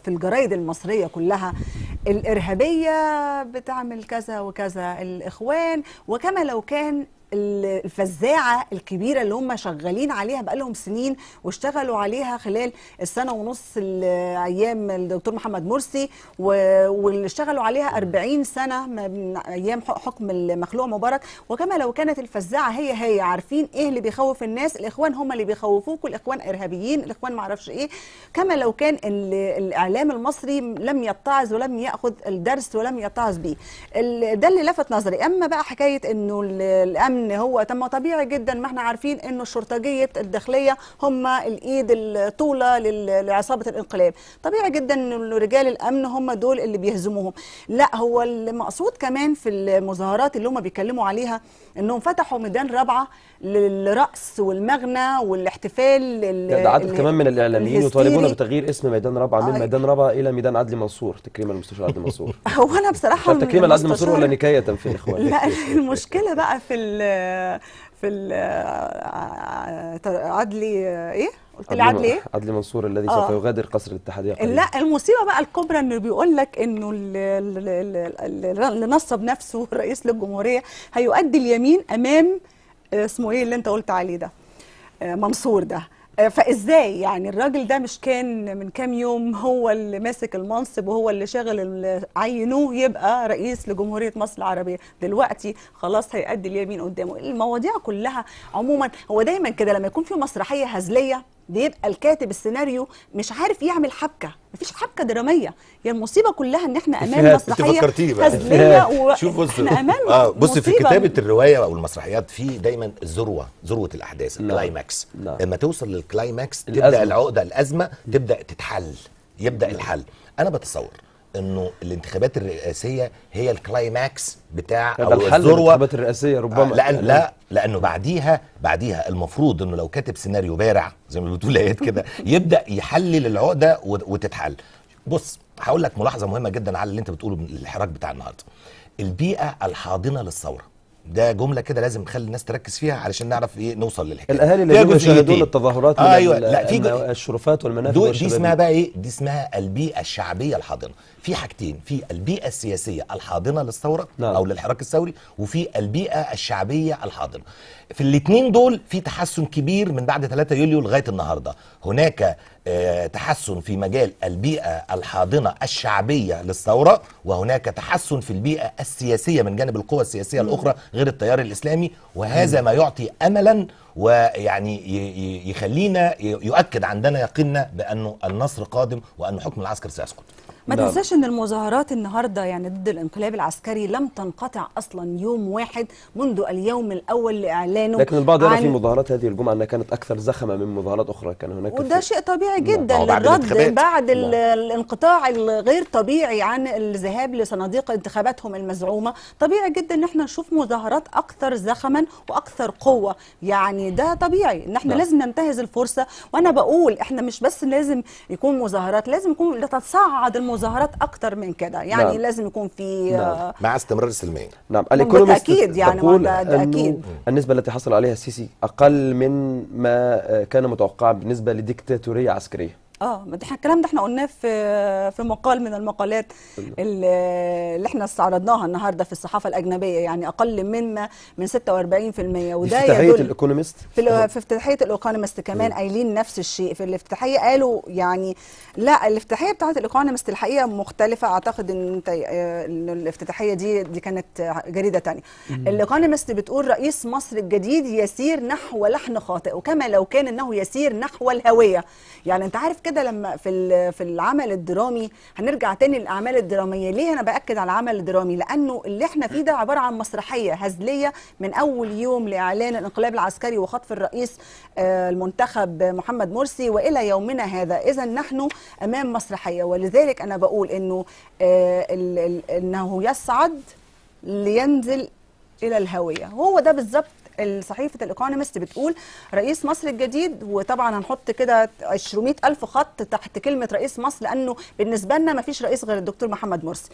في الجرايد المصريه كلها الارهابيه بتعمل كذا وكذا الاخوان وكما لو كان الفزاعه الكبيره اللي هم شغالين عليها بقالهم سنين واشتغلوا عليها خلال السنه ونص ايام الدكتور محمد مرسي واللي اشتغلوا عليها 40 سنه من ايام حكم المخلوع مبارك وكما لو كانت الفزاعه هي هي عارفين ايه اللي بيخوف الناس الاخوان هم اللي بيخوفوك والاخوان ارهابيين الاخوان معرفش ايه كما لو كان الاعلام المصري لم يتعظ ولم ياخذ الدرس ولم يتعظ بيه ده اللي لفت نظري اما بقى حكايه انه الامن ان هو تم طبيعي جدا ما احنا عارفين انه الشرطجيه الداخليه هم الايد الطوله لعصابه الانقلاب طبيعي جدا ان رجال الامن هم دول اللي بيهزموهم لا هو المقصود كمان في المظاهرات اللي هم بيتكلموا عليها انهم فتحوا ميدان رابعه للرقص والمغنى والاحتفال ده عدد كمان من الاعلاميين يطالبون بتغيير اسم ميدان رابعه من ميدان رابعه الى ميدان عدلي منصور تكريما للمستشار عدلي منصور هو انا بصراحه تكريما لعدلي منصور ولا نكايه في الاخوان لا المشكله بقى في الـ في الـ عدلي ايه قلت لي عدلي ايه؟ عدلي منصور الذي سوف يغادر قصر الاتحاديه لا المصيبه بقى الكبرى انه بيقول لك انه اللي نصب نفسه رئيس للجمهوريه هيؤدي اليمين امام آه، اسمه ايه اللي انت قلت عليه ده آه، منصور ده آه، فازاي يعني الراجل ده مش كان من كام يوم هو اللي ماسك المنصب وهو اللي شاغل اللي عينوه يبقى رئيس لجمهوريه مصر العربيه دلوقتي خلاص هيأدي اليمين قدامه المواضيع كلها عموما هو دايما كده لما يكون في مسرحيه هزليه بيبقى الكاتب السيناريو مش عارف يعمل حبكه مفيش حبكه دراميه هي يعني المصيبه كلها ان احنا امام مسرحيه هزليه شوف بص آه بص في كتابه الروايه او المسرحيات في دايما الذروه ذروه الاحداث نعم. الكلايماكس نعم. لما توصل للكلايماكس تبدا العقده الازمه تبدا تتحل يبدا نعم. الحل انا بتصور انه الانتخابات الرئاسيه هي الكلايماكس بتاع او الذروه الانتخابات الرئاسيه ربما لأن لا يعني لانه بعديها بعديها المفروض انه لو كاتب سيناريو بارع زي ما بتقول ايات كده يبدا يحلل العقده وتتحل بص هقول لك ملاحظه مهمه جدا على اللي انت بتقوله من الحراك بتاع النهارده البيئه الحاضنه للثوره ده جمله كده لازم نخلي الناس تركز فيها علشان نعرف ايه نوصل للحكايه الاهالي اللي إيه؟ يشاهدون التظاهرات آه ايوه لا في الشرفات والمنافذ دي اسمها بقى ايه دي اسمها البيئه الشعبيه الحاضنه في حاجتين في البيئه السياسيه الحاضنه للثوره نعم. او للحراك الثوري وفي البيئه الشعبيه الحاضنه في الاثنين دول في تحسن كبير من بعد 3 يوليو لغايه النهارده هناك آه، تحسن في مجال البيئة الحاضنة الشعبية للثورة وهناك تحسن في البيئة السياسية من جانب القوى السياسية الأخرى غير التيار الإسلامي وهذا ما يعطي أملا ويعني يخلينا يؤكد عندنا يقيننا بأنه النصر قادم وأن حكم العسكر سيسقط ما نعم. تنساش ان المظاهرات النهارده يعني ضد الانقلاب العسكري لم تنقطع اصلا يوم واحد منذ اليوم الاول لاعلانه لكن البعض يرى في مظاهرات هذه الجمعه انها كانت اكثر زخمه من مظاهرات اخرى كان هناك وده شيء طبيعي نعم. جدا لا. للرد بعد, بعد نعم. الانقطاع الغير طبيعي عن الذهاب لصناديق انتخاباتهم المزعومه طبيعي جدا ان احنا نشوف مظاهرات اكثر زخما واكثر قوه يعني ده طبيعي ان احنا لا. لازم ننتهز الفرصه وانا بقول احنا مش بس لازم يكون مظاهرات لازم يكون تتصاعد مظاهرات اكتر من كده يعني نعم. لازم يكون في نعم. آه، مع استمرار السلميه نعم الايكونومست اكيد يعني تقول ده اكيد النسبه التي حصل عليها السيسي اقل من ما آه، كان متوقع بالنسبه لديكتاتوريه عسكريه اه ما ده الكلام ده احنا قلناه في في مقال من المقالات اللي احنا استعرضناها النهارده في الصحافه الاجنبيه يعني اقل مما من 46% وده في افتتاحيه الايكونومست في, في افتتاحيه الايكونومست كمان قايلين نفس الشيء في الافتتاحيه قالوا يعني لا الافتتاحيه بتاعت الايكونومست الحقيقه مختلفه اعتقد ان انت الافتتاحيه دي دي كانت جريده ثانيه الايكونومست بتقول رئيس مصر الجديد يسير نحو لحن خاطئ وكما لو كان انه يسير نحو الهويه يعني انت عارف كده كده لما في في العمل الدرامي هنرجع تاني للاعمال الدراميه ليه انا باكد على العمل الدرامي لانه اللي احنا فيه ده عباره عن مسرحيه هزليه من اول يوم لاعلان الانقلاب العسكري وخطف الرئيس آه، المنتخب محمد مرسي والى يومنا هذا اذا نحن امام مسرحيه ولذلك انا بقول انه آه، انه يصعد لينزل الى الهويه هو ده بالظبط صحيفه الايكونومست بتقول رئيس مصر الجديد وطبعا هنحط كده 200 الف خط تحت كلمه رئيس مصر لانه بالنسبه لنا ما فيش رئيس غير الدكتور محمد مرسي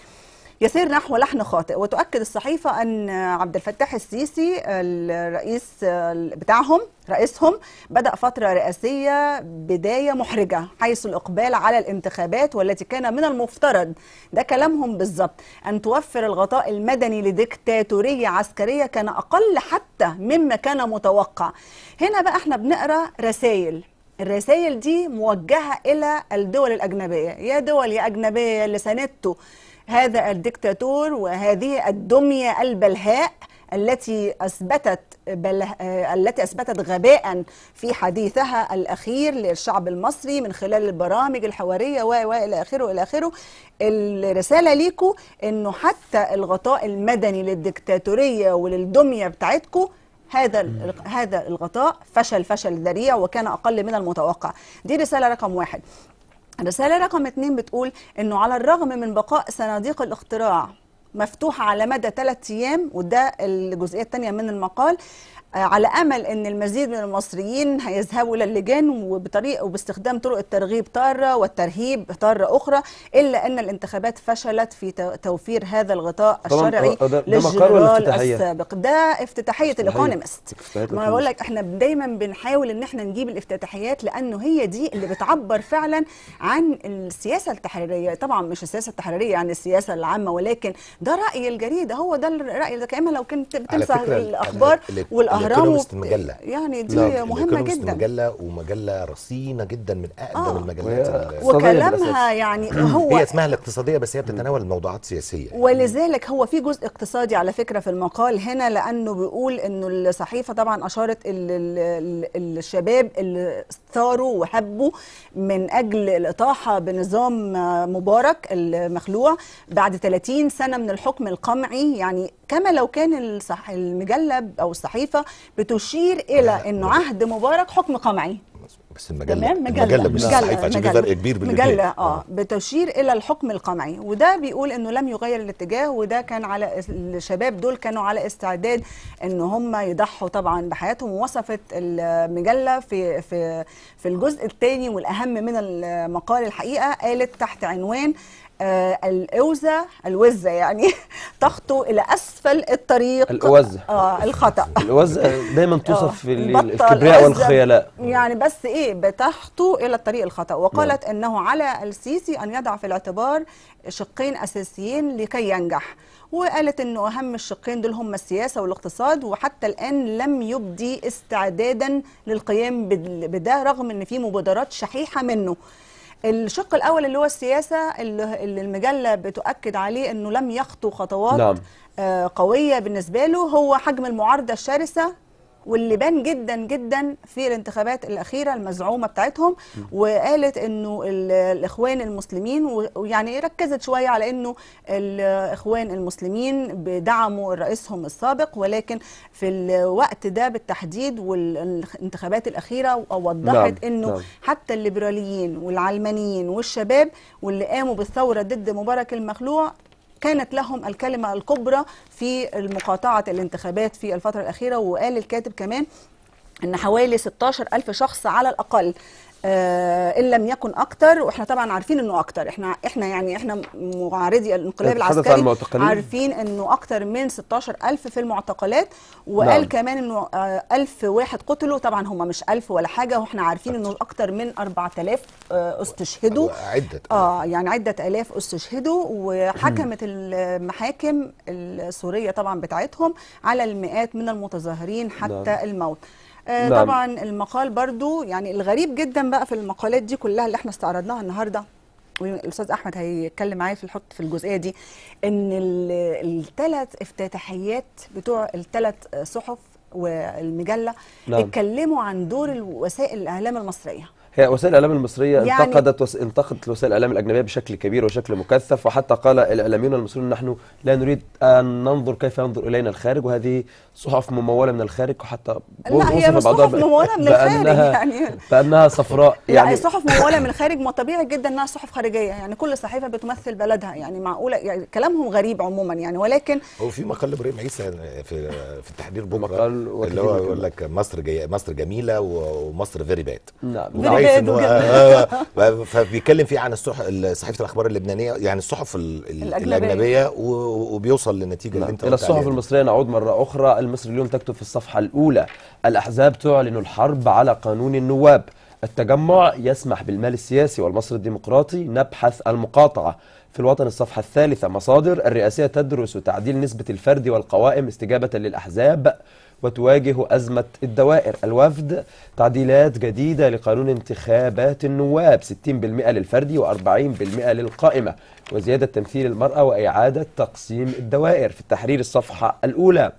يسير نحو لحن خاطئ وتؤكد الصحيفة أن عبد الفتاح السيسي الرئيس بتاعهم رئيسهم بدأ فترة رئاسية بداية محرجة حيث الإقبال على الانتخابات والتي كان من المفترض ده كلامهم بالظبط أن توفر الغطاء المدني لديكتاتورية عسكرية كان أقل حتى مما كان متوقع هنا بقى احنا بنقرأ رسائل الرسائل دي موجهة إلى الدول الأجنبية يا دول يا أجنبية اللي ساندته هذا الدكتاتور وهذه الدمية البلهاء التي اثبتت آه، التي اثبتت غباء في حديثها الاخير للشعب المصري من خلال البرامج الحواريه و والى اخره الى اخره الرساله ليكو انه حتى الغطاء المدني للدكتاتوريه وللدميه بتاعتكو هذا هذا الغطاء فشل فشل ذريع وكان اقل من المتوقع دي رساله رقم واحد الرسالة رقم 2 بتقول انه على الرغم من بقاء صناديق الاختراع مفتوحة على مدى 3 أيام وده الجزئية الثانية من المقال على امل ان المزيد من المصريين هيذهبوا الى اللجان وباستخدام طرق الترغيب تاره والترهيب تاره اخرى الا ان الانتخابات فشلت في توفير هذا الغطاء آه، الشرعي آه، للجنرال السابق ده افتتاحيه الايكونومست ما بقول لك احنا دايما بنحاول ان احنا نجيب الافتتاحيات لانه هي دي اللي بتعبر فعلا عن السياسه التحريريه طبعا مش السياسه التحريريه يعني السياسه العامه ولكن ده راي الجريده هو ده الراي ده كمان لو كنت بتمسح الاخبار والأخبار يعني اهرامه وسط المجله يعني دي لا. يعني مهمه جدا وسط مجله ومجله رصينه جدا من اقدم آه. المجلات وكلامها يعني هو هي اسمها الاقتصاديه بس هي بتتناول موضوعات سياسيه ولذلك هو في جزء اقتصادي على فكره في المقال هنا لانه بيقول انه الصحيفه طبعا اشارت الشباب اللي ثاروا وحبوا من اجل الاطاحه بنظام مبارك المخلوع بعد 30 سنه من الحكم القمعي يعني كما لو كان المجله او الصحيفه بتشير الى آه، انه عهد مبارك حكم قمعي بس المجله تمام مجله المجله مش الصحيفه عشان في فرق كبير بين مجله آه. اه بتشير الى الحكم القمعي وده بيقول انه لم يغير الاتجاه وده كان على الشباب دول كانوا على استعداد ان هم يضحوا طبعا بحياتهم ووصفت المجله في في في الجزء الثاني والاهم من المقال الحقيقه قالت تحت عنوان آه، الاوزه الوزه يعني تخطو الى اسفل الطريق الاوزه اه الخطا الاوزه دايما آه، توصف في الكبرياء والخيلاء يعني بس ايه بتخطو الى الطريق الخطا نعم. وقالت نعم. انه على السيسي ان يضع في الاعتبار شقين اساسيين لكي ينجح وقالت انه اهم الشقين دول هم السياسه والاقتصاد وحتى الان لم يبدي استعدادا للقيام بده رغم ان في مبادرات شحيحه منه الشق الاول اللي هو السياسه اللي المجله بتؤكد عليه انه لم يخطو خطوات نعم. آه، قويه بالنسبه له هو حجم المعارضه الشرسه واللي بان جدا جدا في الانتخابات الاخيره المزعومه بتاعتهم وقالت انه الاخوان المسلمين ويعني ركزت شويه على انه الاخوان المسلمين بدعموا رئيسهم السابق ولكن في الوقت ده بالتحديد والانتخابات الاخيره وضحت نعم، انه نعم. حتى الليبراليين والعلمانيين والشباب واللي قاموا بالثوره ضد مبارك المخلوع كانت لهم الكلمة الكبرى في مقاطعة الانتخابات في الفترة الأخيرة وقال الكاتب كمان أن حوالي 16 ألف شخص على الأقل آه، ان لم يكن اكتر واحنا طبعا عارفين انه اكتر احنا احنا يعني احنا معارضي الانقلاب العسكري عارفين انه اكتر من 16000 في المعتقلات وقال نعم. كمان انه 1000 آه، واحد قتلوا طبعا هم مش 1000 ولا حاجه واحنا عارفين انه اكتر من 4000 آه، استشهدوا أيوة، عده اه يعني عده الاف استشهدوا وحكمت المحاكم السوريه طبعا بتاعتهم على المئات من المتظاهرين حتى نعم. الموت آه نعم. طبعا المقال برضو يعني الغريب جدا بقى في المقالات دي كلها اللي احنا استعرضناها النهارده والاستاذ احمد هيتكلم معايا في الحط في الجزئيه دي ان الثلاث افتتاحيات بتوع الثلاث صحف والمجله نعم. اتكلموا عن دور وسائل الاعلام المصريه هي وسائل الاعلام المصريه يعني انتقدت وس... انتقدت وسائل الاعلام الاجنبيه بشكل كبير وشكل مكثف وحتى قال الاعلاميون المصريون نحن لا نريد ان ننظر كيف ينظر الينا الخارج وهذه صحف مموله من الخارج وحتى لا هي مش صحف مموله من الخارج يعني بانها صفراء يعني لا صحف مموله من الخارج ما طبيعي جدا انها صحف خارجيه يعني كل صحيفه بتمثل بلدها يعني معقوله يعني كلامهم غريب عموما يعني ولكن هو في مقال لابراهيم عيسى في في التحرير بكره اللي هو يقول لك مصر جي مصر جميله ومصر فيري باد نعم فيري باد فبيتكلم فيه عن الصحف صحيفه الاخبار اللبنانيه يعني الصحف الاجنبيه وبيوصل للنتيجه اللي نعم. انت الى الصحف المصريه نعود مره اخرى المصري اليوم تكتب في الصفحة الأولى الأحزاب تعلن الحرب على قانون النواب التجمع يسمح بالمال السياسي والمصر الديمقراطي نبحث المقاطعة في الوطن الصفحة الثالثة مصادر الرئاسية تدرس تعديل نسبة الفرد والقوائم استجابة للأحزاب وتواجه أزمة الدوائر الوفد تعديلات جديدة لقانون انتخابات النواب 60% للفردي و40% للقائمة وزيادة تمثيل المرأة وإعادة تقسيم الدوائر في التحرير الصفحة الأولى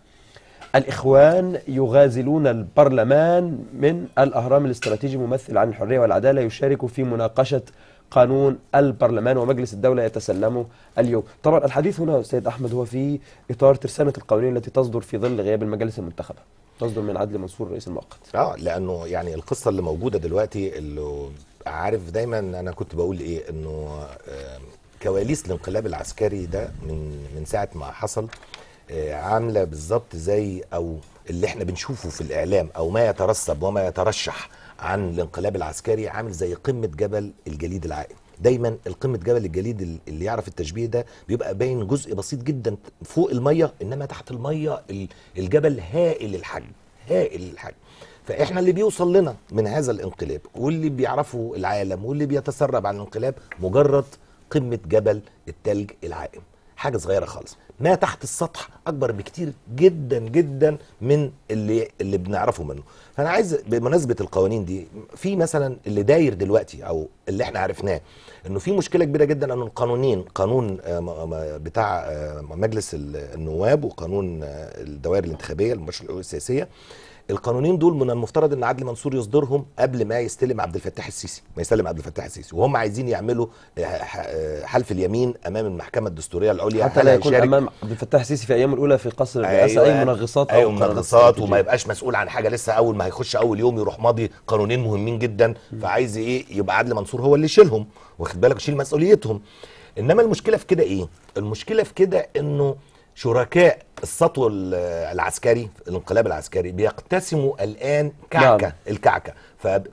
الإخوان يغازلون البرلمان من الأهرام الاستراتيجي ممثل عن الحرية والعدالة يشارك في مناقشة قانون البرلمان ومجلس الدولة يتسلمه اليوم طبعا الحديث هنا سيد أحمد هو في إطار ترسانة القوانين التي تصدر في ظل غياب المجالس المنتخبة تصدر من عدلي منصور الرئيس المؤقت اه لانه يعني القصه اللي موجوده دلوقتي اللي عارف دايما انا كنت بقول ايه انه آه، كواليس الانقلاب العسكري ده من من ساعه ما حصل عامله بالظبط زي او اللي احنا بنشوفه في الاعلام او ما يترسب وما يترشح عن الانقلاب العسكري عامل زي قمه جبل الجليد العائم دايما القمه جبل الجليد اللي يعرف التشبيه ده بيبقى باين جزء بسيط جدا فوق الميه انما تحت الميه الجبل هائل الحجم هائل الحجم فاحنا اللي بيوصل لنا من هذا الانقلاب واللي بيعرفه العالم واللي بيتسرب عن الانقلاب مجرد قمه جبل التلج العائم حاجه صغيره خالص ما تحت السطح اكبر بكتير جدا جدا من اللي اللي بنعرفه منه فانا عايز بمناسبه القوانين دي في مثلا اللي داير دلوقتي او اللي احنا عرفناه انه في مشكله كبيره جدا ان القانونين قانون آه، بتاع آه، مجلس النواب وقانون آه، الدوائر الانتخابيه المباشره السياسيه القانونين دول من المفترض ان عدلي منصور يصدرهم قبل ما يستلم عبد الفتاح السيسي ما يستلم عبد الفتاح السيسي وهم عايزين يعملوا آه، آه، حلف اليمين امام المحكمه الدستوريه العليا حتى لا يكون امام عبد الفتاح السيسي في ايام الاولى في قصر أيوة، الرئاسه أيوة اي منغصات أيوة او منغصات وما يبقاش مسؤول عن حاجه لسه اول ما هيخش اول يوم يروح ماضي قانونين مهمين جدا فعايز ايه يبقى عدلي منصور هو اللي يشيلهم واخد بالك يشيل مسؤوليتهم انما المشكله في كده ايه المشكله في كده انه شركاء السطو العسكري الانقلاب العسكري بيقتسموا الان كعكه نعم. الكعكه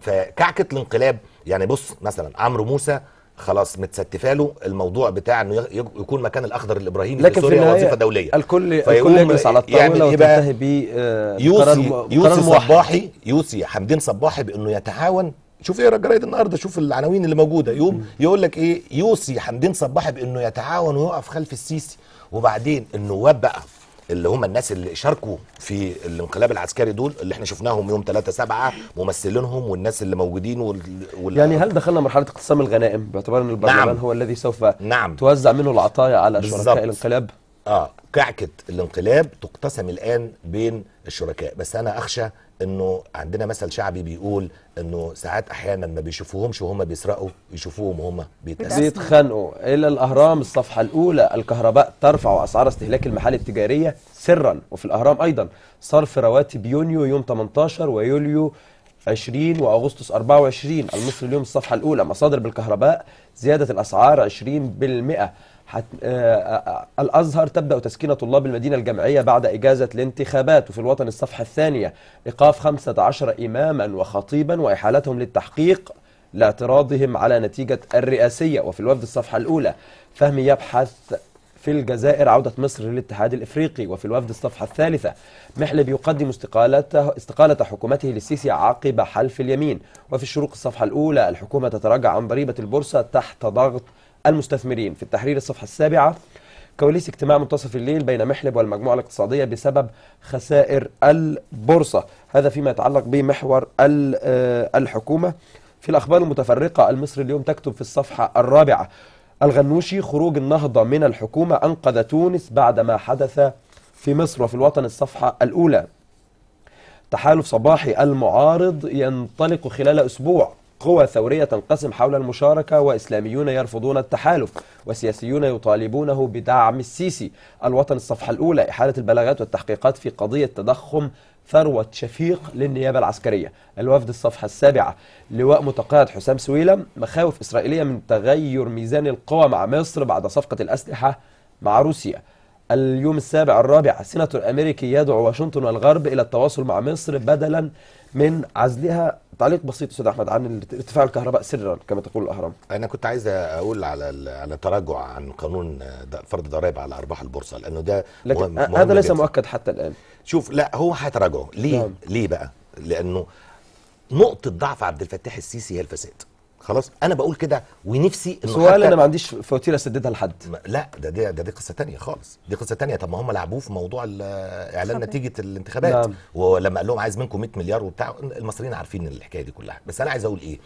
فكعكه الانقلاب يعني بص مثلا عمرو موسى خلاص متستفه له الموضوع بتاع انه يكون مكان الاخضر الابراهيمي لكن في سوريا وظيفه دوليه الكل الكل يجلس على الطاوله يعني وتنتهي بيه يوصي آه، يوصي صباحي يوصي حمدين صباحي بانه يتعاون شوف ايه جرايد النهارده شوف العناوين اللي موجوده يوم يقول لك ايه يوصي حمدين صباحي بانه يتعاون ويقف خلف السيسي وبعدين النواب بقى اللي هم الناس اللي شاركوا في الانقلاب العسكري دول اللي احنا شفناهم يوم 3 7 ممثلينهم والناس اللي موجودين وال... وال... يعني هل دخلنا مرحله اقتسام الغنائم باعتبار ان البرلمان نعم. هو الذي سوف نعم. توزع منه العطايا على شركاء الانقلاب اه كعكه الانقلاب تقتسم الان بين الشركاء بس انا اخشى انه عندنا مثل شعبي بيقول انه ساعات احيانا ما بيشوفوهمش وهم بيسرقوا يشوفوهم وهم بيتأسفوا بيتخانقوا الى الاهرام الصفحه الاولى الكهرباء ترفع اسعار استهلاك المحال التجاريه سرا وفي الاهرام ايضا صرف رواتب يونيو يوم 18 ويوليو 20 واغسطس 24 المصري اليوم الصفحه الاولى مصادر بالكهرباء زياده الاسعار 20% حت... آه،, آه،, آه... الأزهر تبدأ تسكين طلاب المدينة الجامعية بعد إجازة الانتخابات وفي الوطن الصفحة الثانية إيقاف 15 إماما وخطيبا وإحالتهم للتحقيق لاعتراضهم على نتيجة الرئاسية وفي الوفد الصفحة الأولى فهمي يبحث في الجزائر عودة مصر للاتحاد الإفريقي وفي الوفد الصفحة الثالثة محلب يقدم استقالته استقالة حكومته للسيسي عقب حلف اليمين وفي الشروق الصفحة الأولى الحكومة تتراجع عن ضريبة البورصة تحت ضغط المستثمرين في التحرير الصفحة السابعة كواليس اجتماع منتصف الليل بين محلب والمجموعة الاقتصادية بسبب خسائر البورصة هذا فيما يتعلق بمحور آه، الحكومة في الأخبار المتفرقة المصري اليوم تكتب في الصفحة الرابعة الغنوشي خروج النهضة من الحكومة أنقذ تونس بعد ما حدث في مصر وفي الوطن الصفحة الأولى تحالف صباحي المعارض ينطلق خلال أسبوع قوى ثورية تنقسم حول المشاركة وإسلاميون يرفضون التحالف وسياسيون يطالبونه بدعم السيسي الوطن الصفحة الأولى إحالة البلاغات والتحقيقات في قضية تضخم ثروة شفيق للنيابة العسكرية الوفد الصفحة السابعة لواء متقاعد حسام سويلم مخاوف إسرائيلية من تغير ميزان القوى مع مصر بعد صفقة الأسلحة مع روسيا اليوم السابع الرابع سيناتور أمريكي يدعو واشنطن والغرب إلى التواصل مع مصر بدلا من عزلها تعليق بسيط استاذ احمد عن ارتفاع الكهرباء سرا كما تقول الاهرام انا كنت عايز اقول على على تراجع عن قانون فرض ضرائب على ارباح البورصه لانه ده لكن مهم آه، هذا ليس مؤكد حتى الان شوف لا هو هيتراجعوا ليه نعم. ليه بقى لانه نقطه ضعف عبد الفتاح السيسي هي الفساد خلاص انا بقول كده ونفسي انه سؤال انا ما عنديش فواتير اسددها لحد لا ده دي ده دي قصه تانية خالص دي قصه تانية طب ما هم لعبوه في موضوع اعلان نتيجه الانتخابات نعم. ولما قال لهم عايز منكم 100 مليار وبتاع المصريين عارفين الحكايه دي كلها بس انا عايز اقول ايه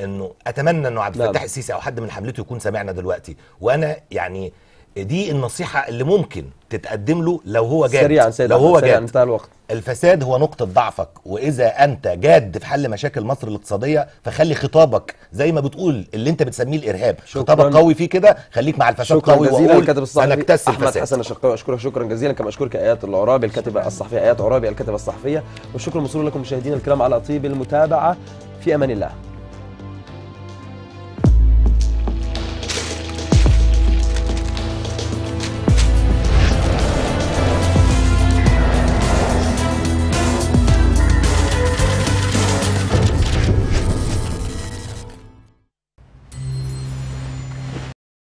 انه اتمنى انه عبد الفتاح نعم. السيسي او حد من حملته يكون سامعنا دلوقتي وانا يعني دي النصيحه اللي ممكن تتقدم له لو هو جاد سريعا سيد لو هو جاد انتهى الوقت الفساد هو نقطه ضعفك واذا انت جاد في حل مشاكل مصر الاقتصاديه فخلي خطابك زي ما بتقول اللي انت بتسميه الارهاب خطابك قوي فيه كده خليك مع الفساد شكرا قوي جزيلا الكاتب الصحفي انا اكتسب احمد الفساد. حسن الشقاوي اشكرك شكرا جزيلا كما اشكرك ايات العرابي الكاتبه الصحفيه ايات عرابي الكاتبه الصحفيه والشكر موصول لكم مشاهدينا الكرام على طيب المتابعه في امان الله